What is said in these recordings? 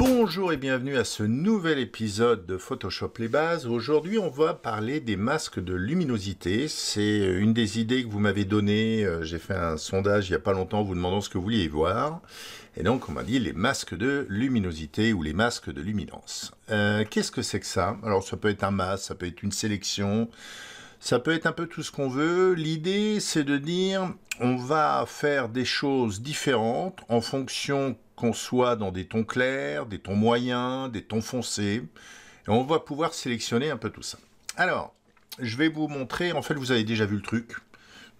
Bonjour et bienvenue à ce nouvel épisode de Photoshop les bases. Aujourd'hui on va parler des masques de luminosité. C'est une des idées que vous m'avez données. Euh, j'ai fait un sondage il n'y a pas longtemps vous demandant ce que vous vouliez voir. Et donc on m'a dit les masques de luminosité ou les masques de luminance. Euh, qu'est-ce que c'est que ça Alors ça peut être un masque, ça peut être une sélection, ça peut être un peu tout ce qu'on veut. L'idée, c'est de dire, on va faire des choses différentes en fonction qu'on soit dans des tons clairs, des tons moyens, des tons foncés. Et on va pouvoir sélectionner un peu tout ça. Alors, je vais vous montrer, en fait vous avez déjà vu le truc,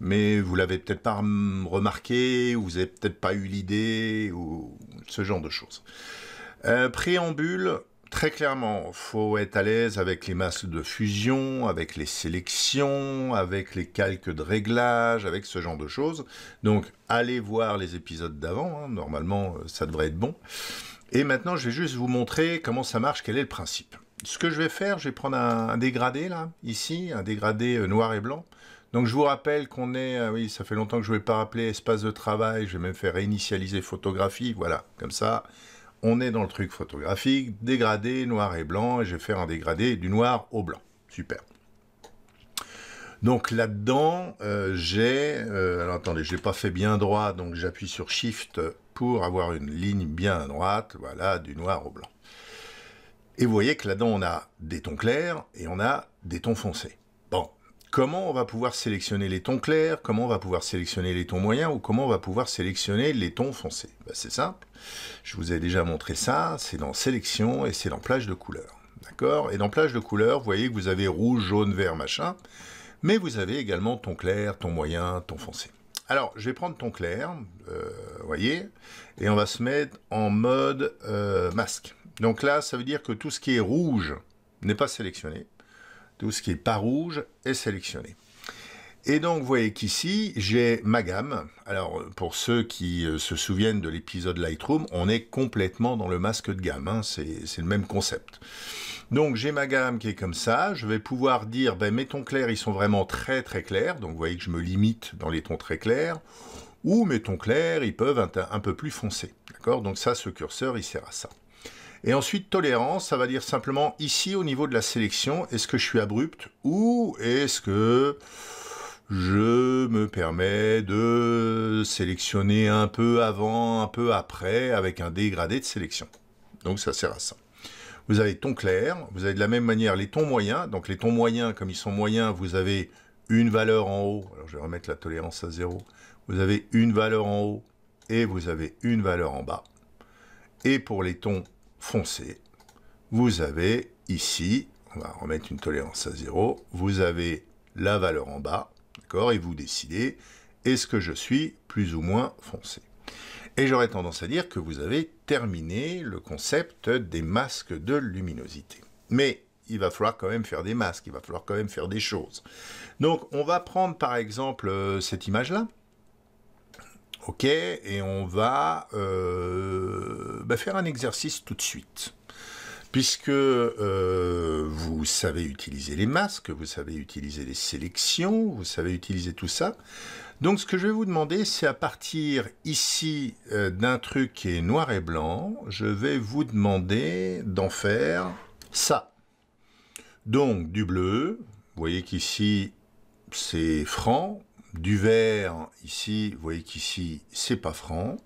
mais vous l'avez peut-être pas remarqué, ou vous n'avez peut-être pas eu l'idée, ou ce genre de choses. Euh, préambule, Très clairement, faut être à l'aise avec les masques de fusion, avec les sélections, avec les calques de réglage, avec ce genre de choses. Donc, allez voir les épisodes d'avant. Hein. Normalement, euh, ça devrait être bon. Et maintenant, je vais juste vous montrer comment ça marche, quel est le principe. Ce que je vais faire, je vais prendre un, dégradé, là, ici, un dégradé euh, noir et blanc. Donc je vous rappelle qu'on est, euh, oui, ça fait longtemps que je ne vais pas rappeler espace de travail, je vais même faire réinitialiser photographie, voilà, comme ça, on est dans le truc photographique, dégradé, noir et blanc, et je vais faire un dégradé du noir au blanc. Super. Donc là-dedans, euh, j'ai... Euh, alors attendez, je n'ai pas fait bien droit, donc j'appuie sur Shift pour avoir une ligne bien droite, voilà, du noir au blanc. Et vous voyez que là-dedans, on a des tons clairs et on a des tons foncés comment on va pouvoir sélectionner les tons clairs, comment on va pouvoir sélectionner les tons moyens ou comment on va pouvoir sélectionner les tons foncés. Bah, c'est simple, je vous ai déjà montré ça, c'est dans sélection et c'est dans plage de couleurs. D'accord Et dans plage de couleurs, vous voyez que vous avez rouge, jaune, vert, machin, mais vous avez également ton clair, ton moyen, ton foncé. Alors, je vais prendre ton clair, vous euh, voyez, et on va se mettre en mode euh, masque. Donc là, ça veut dire que tout ce qui est rouge n'est pas sélectionné. Tout ce qui est pas rouge est sélectionné. Et donc, vous voyez qu'ici, j'ai ma gamme. Alors, pour ceux qui euh, se souviennent de l'épisode Lightroom, on est complètement dans le masque de gamme. Hein. C'est le même concept. Donc, j'ai ma gamme qui est comme ça. Je vais pouvoir dire, ben, mes tons clairs, ils sont vraiment très, très clairs. Donc, vous voyez que je me limite dans les tons très clairs. Ou mes tons clairs, ils peuvent un, un peu plus foncés. D'accord Donc, ça, ce curseur, il sert à ça. Et ensuite, tolérance, ça va dire simplement ici au niveau de la sélection, est-ce que je suis abrupt ou est-ce que je me permets de sélectionner un peu avant, un peu après, avec un dégradé de sélection. Donc ça sert à ça. Vous avez ton clair, vous avez de la même manière les tons moyens. Donc les tons moyens, comme ils sont moyens, vous avez une valeur en haut. Alors je vais remettre la tolérance à zéro. Vous avez une valeur en haut et vous avez une valeur en bas. Et pour les tons foncé. Vous avez ici, on va remettre une tolérance à 0, vous avez la valeur en bas, d'accord, et vous décidez, est-ce que je suis plus ou moins foncé Et j'aurais tendance à dire que vous avez terminé le concept des masques de luminosité. Mais il va falloir quand même faire des masques, il va falloir quand même faire des choses. Donc on va prendre par exemple euh, cette image-là, Ok, et on va euh, bah, faire un exercice tout de suite. Puisque euh, vous savez utiliser les masques, vous savez utiliser les sélections, vous savez utiliser tout ça. Donc ce que je vais vous demander, c'est à partir ici euh, d'un truc qui est noir et blanc, je vais vous demander d'en faire ça. Donc du bleu, vous voyez qu'ici c'est franc, du vert, ici, vous voyez qu'ici, c'est pas franc.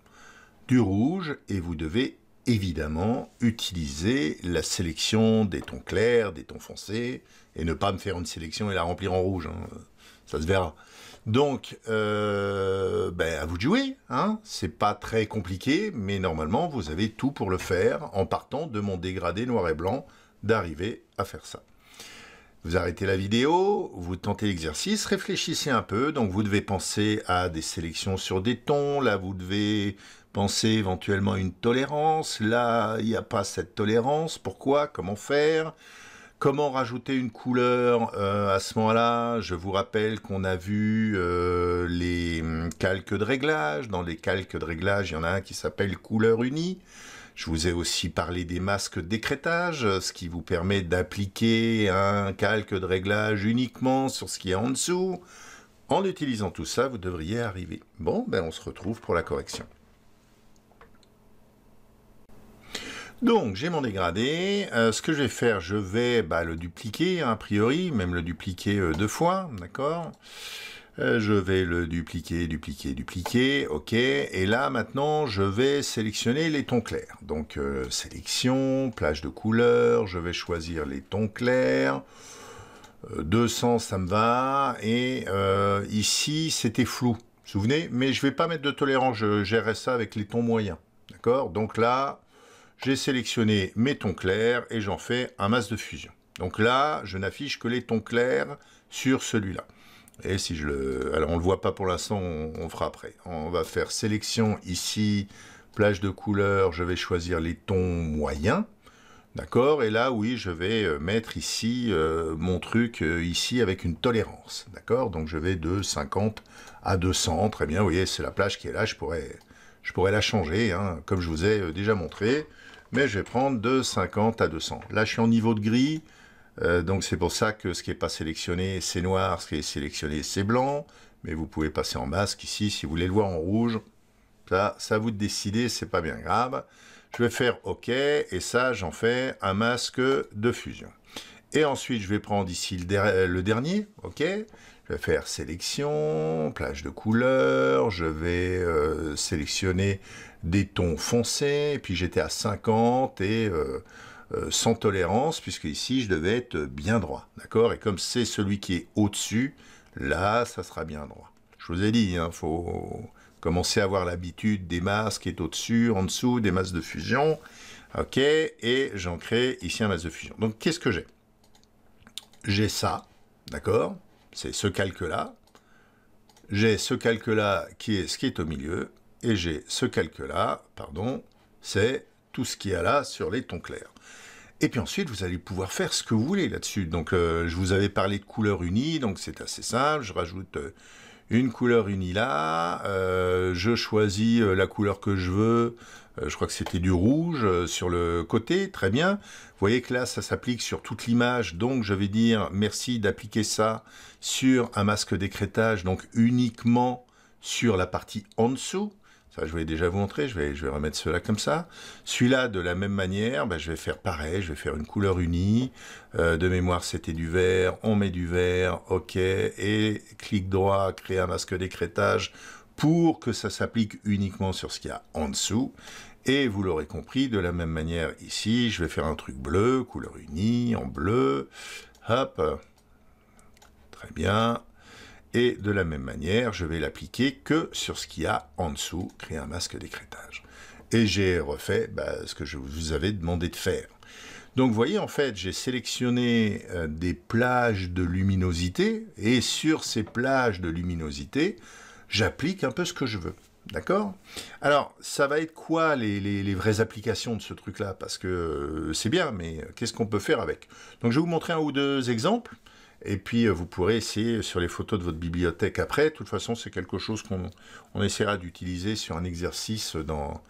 Du rouge, et vous devez évidemment utiliser la sélection des tons clairs, des tons foncés, et ne pas me faire une sélection et la remplir en rouge. Hein. Ça se verra. Donc, euh, ben, à vous de jouer. Hein. C'est pas très compliqué, mais normalement, vous avez tout pour le faire en partant de mon dégradé noir et blanc d'arriver à faire ça. Vous arrêtez la vidéo, vous tentez l'exercice, réfléchissez un peu. Donc vous devez penser à des sélections sur des tons. Là, vous devez penser éventuellement à une tolérance. Là, il n'y a pas cette tolérance. Pourquoi Comment faire Comment rajouter une couleur euh, à ce moment-là Je vous rappelle qu'on a vu euh, les hum, calques de réglage. Dans les calques de réglage, il y en a un qui s'appelle couleur unie. Je vous ai aussi parlé des masques d'écrétage, euh, ce qui vous permet d'appliquer un calque de réglage uniquement sur ce qui est en dessous. En utilisant tout ça, vous devriez arriver. Bon, ben on se retrouve pour la correction. Donc, j'ai mon dégradé. Euh, ce que je vais faire, je vais bah, le dupliquer, hein, a priori, même le dupliquer euh, deux fois, d'accord euh, je vais le dupliquer, dupliquer, dupliquer, ok, et là maintenant je vais sélectionner les tons clairs, donc euh, sélection, plage de couleurs, je vais choisir les tons clairs, 200 euh, ça me va, et ici c'était flou, vous vous souvenez, mais je ne vais pas mettre de tolérance, je gérerai ça avec les tons moyens, d'accord, donc là j'ai sélectionné mes tons clairs et j'en fais un masque de fusion. Donc là, je n'affiche que les tons clairs sur celui-là. Et si je le... Alors on le voit pas pour l'instant, on, fera après. On va faire sélection ici, plage de couleurs, je vais choisir les tons moyens. D'accord Et là, oui, je vais euh, mettre ici euh, mon truc euh, ici avec une tolérance. D'accord Donc je vais de 50 à 200. Très bien, vous voyez, c'est la plage qui est là. Je pourrais, je pourrais la changer, hein, comme je vous ai déjà montré. Mais je vais prendre de 50 à 200. Là, je suis en niveau de gris. Euh, donc c'est pour ça que ce qui n'est pas sélectionné, c'est noir, ce qui est sélectionné, c'est blanc, mais vous pouvez passer en masque ici si vous voulez le voir en rouge. Ça, ça vous décidez, c'est pas bien grave. Je vais faire OK, et ça, j'en fais un masque de fusion. Et ensuite, je vais prendre ici le, dernier, OK Je vais faire sélection, plage de couleurs, je vais euh, sélectionner des tons foncés, et puis j'étais à 50, et... Euh, euh, sans tolérance, puisque ici je devais être bien droit, d'accord Et comme c'est celui qui est au-dessus, là ça sera bien droit. Je vous ai dit, il hein, faut commencer à avoir l'habitude des masses qui est au-dessus, en dessous, des masses de fusion, ok Et j'en crée ici un masse de fusion. Donc qu'est-ce que j'ai J'ai ça, d'accord C'est ce calque-là. J'ai ce calque-là qui est ce qui est au milieu, et j'ai ce calque-là, pardon, c'est tout ce qu'il y a là sur les tons clairs. Et puis ensuite, vous allez pouvoir faire ce que vous voulez là-dessus. Donc, euh, je vous avais parlé de couleur unie, donc c'est assez simple. Je rajoute euh, une couleur unie là. Euh, je choisis la couleur que je veux. je crois que c'était du rouge sur le côté. Très bien. Vous voyez que là, ça s'applique sur toute l'image. Donc, je vais dire merci d'appliquer ça sur un masque d'écrétage, donc uniquement sur la partie en dessous. Ça, je voulais déjà vous montrer, je vais, remettre cela comme ça. Celui-là, de la même manière, ben, je vais faire pareil, je vais faire une couleur unie. Euh, de mémoire, c'était du vert, on met du vert, ok, et clic droit, créer un masque d'écrétage pour que ça s'applique uniquement sur ce qu'il y a en dessous. Et vous l'aurez compris, de la même manière ici, je vais faire un truc bleu, couleur unie, en bleu, hop, très bien, et de la même manière, je vais l'appliquer que sur ce qu'il y a en dessous, créer un masque d'écrétage. Et j'ai refait bah, ce que je vous avais demandé de faire. Donc vous voyez, en fait, j'ai sélectionné euh, des plages de luminosité, et sur ces plages de luminosité, j'applique un peu ce que je veux. D'accord Alors, ça va être quoi les, vraies applications de ce truc-là Parce que euh, c'est bien, mais euh, qu'est-ce qu'on peut faire avec Donc, je vais vous montrer un ou deux exemples. Et puis, euh, vous pourrez essayer sur les photos de votre bibliothèque après. De toute façon, c'est quelque chose qu'on essaiera d'utiliser sur un exercice dans,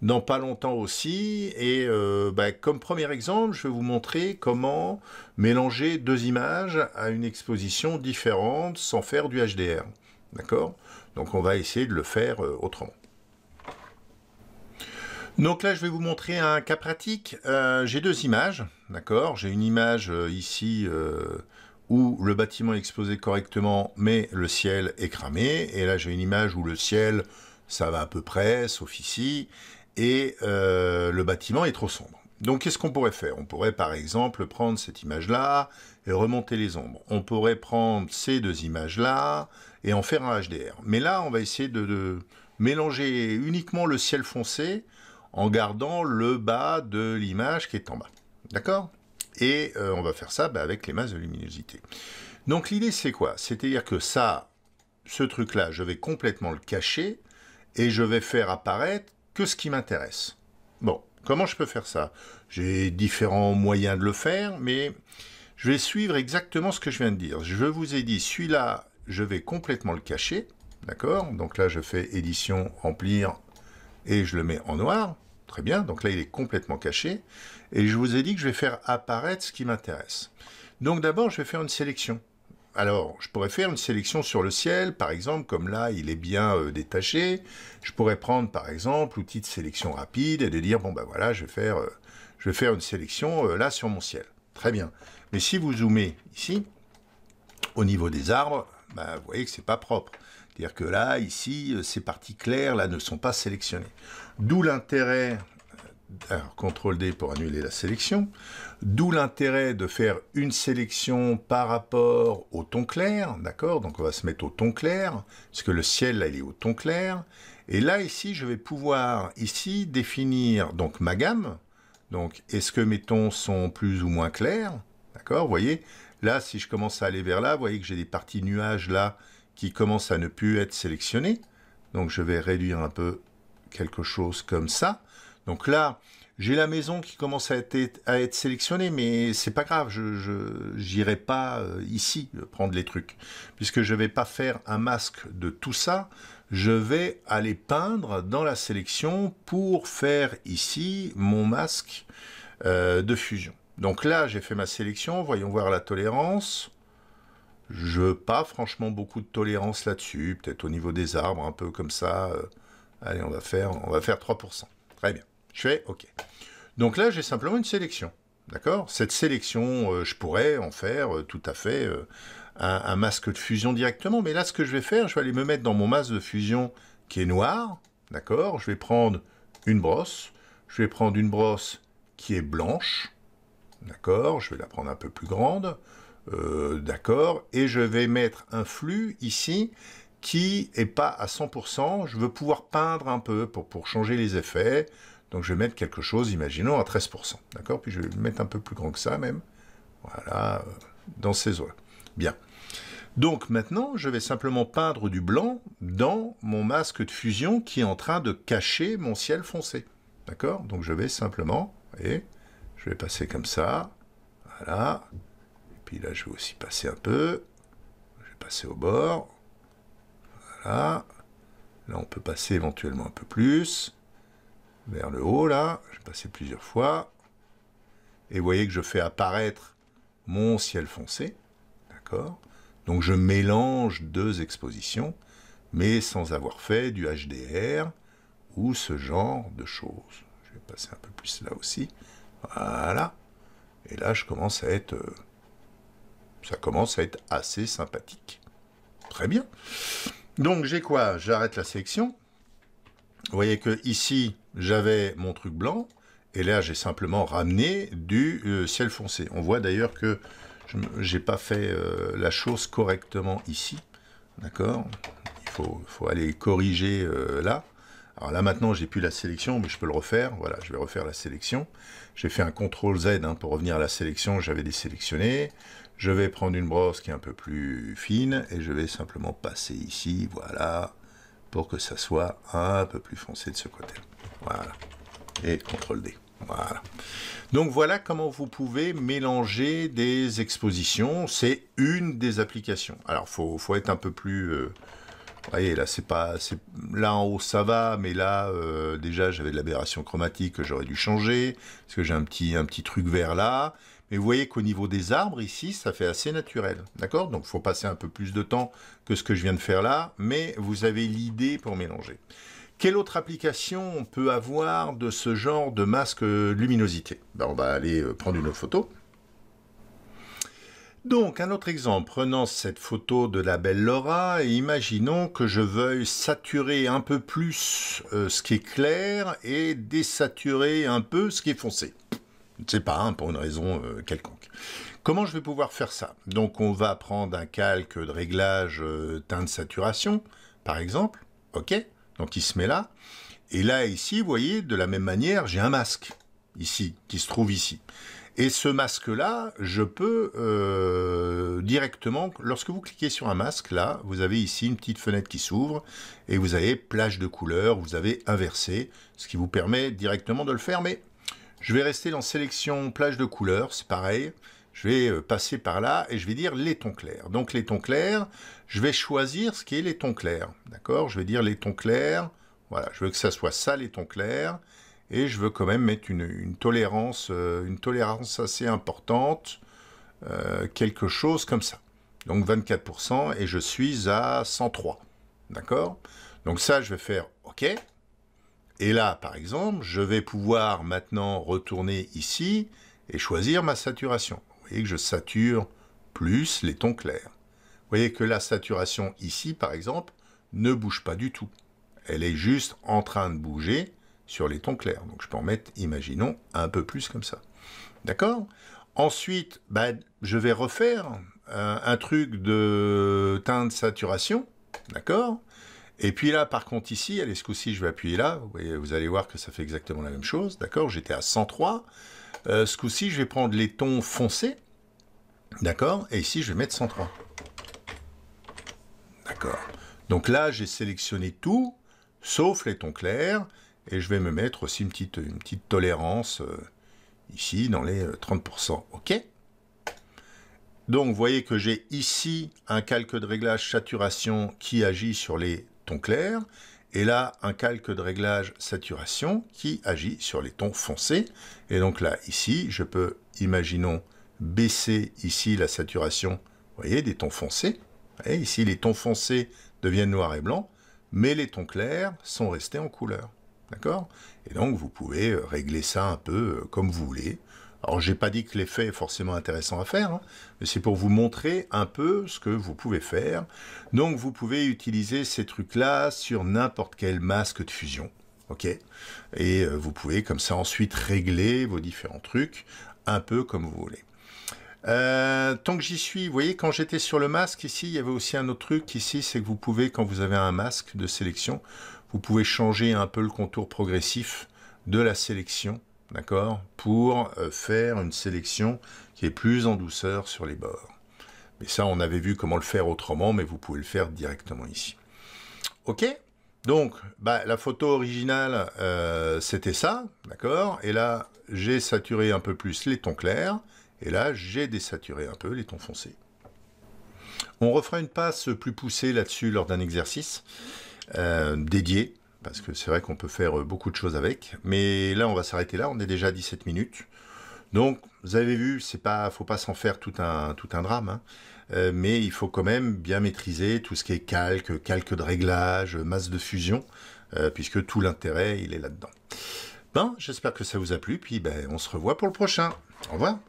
dans pas longtemps aussi. Et euh, bah, comme premier exemple, je vais vous montrer comment mélanger deux images à une exposition différente sans faire du HDR. D'accord Donc, on va essayer de le faire euh, autrement. Donc là, je vais vous montrer un cas pratique. j'ai deux images, d'accord J'ai une image ici où le bâtiment est exposé correctement, mais le ciel est cramé. Et là, j'ai une image où le ciel, ça va à peu près, sauf ici, et euh, le bâtiment est trop sombre. Donc, qu'est-ce qu'on pourrait faire On pourrait, par exemple, prendre cette image-là et remonter les ombres. On pourrait prendre ces deux images-là et en faire un HDR. Mais là, on va essayer de mélanger uniquement le ciel foncé en gardant le bas de l'image qui est en bas. D'accord et euh, on va faire ça bah, avec les masses de luminosité. Donc l'idée c'est quoi C'est-à-dire que ça, ce truc-là, je vais complètement le cacher et je vais faire apparaître que ce qui m'intéresse. Bon, comment je peux faire ça J'ai différents moyens de le faire, mais je vais suivre exactement ce que je viens de dire. Je vous ai dit, celui-là, je vais complètement le cacher, d'accord Donc là, je fais édition, remplir, et je le mets en noir. Très bien, donc là il est complètement caché. Et je vous ai dit que je vais faire apparaître ce qui m'intéresse. Donc d'abord, je vais faire une sélection. Alors, je pourrais faire une sélection sur le ciel, par exemple, comme là, il est bien euh, détaché. Je pourrais prendre, par exemple, l'outil de sélection rapide et de dire, bon, ben voilà, je vais faire, euh, je vais faire une sélection euh, là sur mon ciel. Très bien. Mais si vous zoomez ici, au niveau des arbres, ben, vous voyez que c'est pas propre. C'est-à-dire que là, ici, euh, ces parties claires là, ne sont pas sélectionnées. D'où l'intérêt, euh, alors CTRL D pour annuler la sélection, d'où l'intérêt de faire une sélection par rapport au ton clair, d'accord Donc on va se mettre au ton clair, parce que le ciel, là, il est au ton clair. Et là, ici, je vais pouvoir, ici, définir donc ma gamme. Donc, est-ce que mes tons sont plus ou moins clairs D'accord Vous voyez, là, si je commence à aller vers là, vous voyez que j'ai des parties nuages là qui commence à ne plus être sélectionné. Donc je vais réduire un peu quelque chose comme ça. Donc là, j'ai la maison qui commence à être, à être sélectionnée, mais c'est pas grave, je n'irai pas euh, ici prendre les trucs. Puisque je ne vais pas faire un masque de tout ça, je vais aller peindre dans la sélection pour faire ici mon masque euh, de fusion. Donc là, j'ai fait ma sélection, voyons voir la tolérance. Je pas franchement beaucoup de tolérance là-dessus, peut-être au niveau des arbres, un peu comme ça. Euh, allez, on va faire, on va faire 3%. Très bien. Je fais OK. Donc là, j'ai simplement une sélection. D'accord Cette sélection, euh, je pourrais en faire euh, tout à fait un, un, masque de fusion directement. Mais là, ce que je vais faire, je vais aller me mettre dans mon masque de fusion qui est noir. D'accord Je vais prendre une brosse. Je vais prendre une brosse qui est blanche. D'accord Je vais la prendre un peu plus grande. Euh, d'accord, et je vais mettre un flux ici qui est pas à 100%, je veux pouvoir peindre un peu pour, pour changer les effets, donc je vais mettre quelque chose, imaginons, à 13%, d'accord, puis je vais le mettre un peu plus grand que ça même, voilà, euh, dans ces eaux bien. Donc maintenant, je vais simplement peindre du blanc dans mon masque de fusion qui est en train de cacher mon ciel foncé, d'accord Donc je vais simplement, et je vais passer comme ça, voilà, puis là, je vais aussi passer un peu. Je vais passer au bord. Voilà. Là, on peut passer éventuellement un peu plus. Vers le haut, là. Je vais passer plusieurs fois. Et vous voyez que je fais apparaître mon ciel foncé. D'accord Donc, je mélange deux expositions, mais sans avoir fait du HDR ou ce genre de choses. Je vais passer un peu plus là aussi. Voilà. Et là, je commence à être... Euh, ça commence à être assez sympathique. Très bien. Donc j'ai quoi J'arrête la sélection. Vous voyez que ici, j'avais mon truc blanc. Et là, j'ai simplement ramené du euh, ciel foncé. On voit d'ailleurs que je n'ai pas fait euh, la chose correctement ici. D'accord Il faut, aller corriger euh, là. Alors là maintenant, j'ai plus la sélection, mais je peux le refaire. Voilà, je vais refaire la sélection. J'ai fait un CTRL Z hein, pour revenir à la sélection, j'avais désélectionné. Je vais prendre une brosse qui est un peu plus fine et je vais simplement passer ici, voilà, pour que ça soit un peu plus foncé de ce côté. Voilà. Et CTRL D. Voilà. Donc voilà comment vous pouvez mélanger des expositions. C'est une des applications. Alors, faut, faut être un peu plus... Euh, voyez, là, c'est pas, là en haut ça va, mais là, euh, déjà, j'avais de l'aberration chromatique que j'aurais dû changer parce que j'ai un petit, truc vert là. Mais vous voyez qu'au niveau des arbres ici, ça fait assez naturel, d'accord Donc, faut passer un peu plus de temps que ce que je viens de faire là, mais vous avez l'idée pour mélanger. Quelle autre application peut avoir de ce genre de masque luminosité ben, On va aller euh, prendre une autre photo. Donc, un autre exemple, prenons cette photo de la belle Laura et imaginons que je veuille saturer un peu plus euh, ce qui est clair et désaturer un peu ce qui est foncé. Je ne sais pas, hein, pour une raison euh, quelconque. Comment je vais pouvoir faire ça Donc, on va prendre un calque de réglage euh, teint de saturation, par exemple. OK Donc, il se met là. Et là, ici, vous voyez, de la même manière, j'ai un masque, ici, qui se trouve ici. Et ce masque-là, je peux euh, directement, lorsque vous cliquez sur un masque, là, vous avez ici une petite fenêtre qui s'ouvre et vous avez plage de couleurs, vous avez inversé, ce qui vous permet directement de le faire. Mais je vais rester dans sélection plage de couleurs, c'est pareil. Je vais euh, passer par là et je vais dire les tons clairs. Donc les tons clairs, je vais choisir ce qui est les tons clairs. D'accord Je vais dire les tons clairs. Voilà, je veux que ça soit ça les tons clairs et je veux quand même mettre une, tolérance, euh, une tolérance assez importante, euh, quelque chose comme ça. Donc 24% et je suis à 103. D'accord Donc ça, je vais faire OK. Et là, par exemple, je vais pouvoir maintenant retourner ici et choisir ma saturation. Vous voyez que je sature plus les tons clairs. Vous voyez que la saturation ici, par exemple, ne bouge pas du tout. Elle est juste en train de bouger sur les tons clairs. Donc je peux en mettre, imaginons, un peu plus comme ça. D'accord Ensuite, bah, je vais refaire euh, un truc de teinte saturation. D'accord Et puis là, par contre, ici, allez, ce coup-ci, je vais appuyer là. Vous, vous, allez voir que ça fait exactement la même chose. D'accord J'étais à 103. Euh, ce coup-ci, je vais prendre les tons foncés. D'accord Et ici, je vais mettre 103. D'accord. Donc là, j'ai sélectionné tout, sauf les tons clairs, et je vais me mettre aussi une petite, tolérance euh, ici dans les 30%. Euh, OK Donc vous voyez que j'ai ici un calque de réglage saturation qui agit sur les tons clairs. Et là, un calque de réglage saturation qui agit sur les tons foncés. Et donc là, ici, je peux, imaginons, baisser ici la saturation, voyez, des tons foncés. Et ici, les tons foncés deviennent noirs et blancs, mais les tons clairs sont restés en couleur. D'accord Et donc, vous pouvez euh, régler ça un peu euh, comme vous voulez. Alors, n'ai pas dit que l'effet est forcément intéressant à faire, hein, mais c'est pour vous montrer un peu ce que vous pouvez faire. Donc, vous pouvez utiliser ces trucs-là sur n'importe quel masque de fusion. OK Et euh, vous pouvez comme ça ensuite régler vos différents trucs un peu comme vous voulez. tant que j'y suis, vous voyez, quand j'étais sur le masque ici, il y avait aussi un autre truc ici, c'est que vous pouvez, quand vous avez un masque de sélection, vous pouvez changer un peu le contour progressif de la sélection, d'accord, pour euh, faire une sélection qui est plus en douceur sur les bords. Mais ça, on avait vu comment le faire autrement, mais vous pouvez le faire directement ici. Ok donc, bah, la photo originale, euh, c'était ça, d'accord Et là, j'ai saturé un peu plus les tons clairs, et là, j'ai désaturé un peu les tons foncés. On refera une passe plus poussée là-dessus lors d'un exercice. Euh, dédié, parce que c'est vrai qu'on peut faire euh, beaucoup de choses avec. Mais là, on va s'arrêter là, on est déjà à 17 minutes. Donc, vous avez vu, c'est pas, faut pas s'en faire tout un, tout un drame, hein. euh, mais il faut quand même bien maîtriser tout ce qui est calque, calque de réglage, masse de fusion, puisque tout l'intérêt, il est là-dedans. Ben, j'espère que ça vous a plu, puis ben, on se revoit pour le prochain. Au revoir.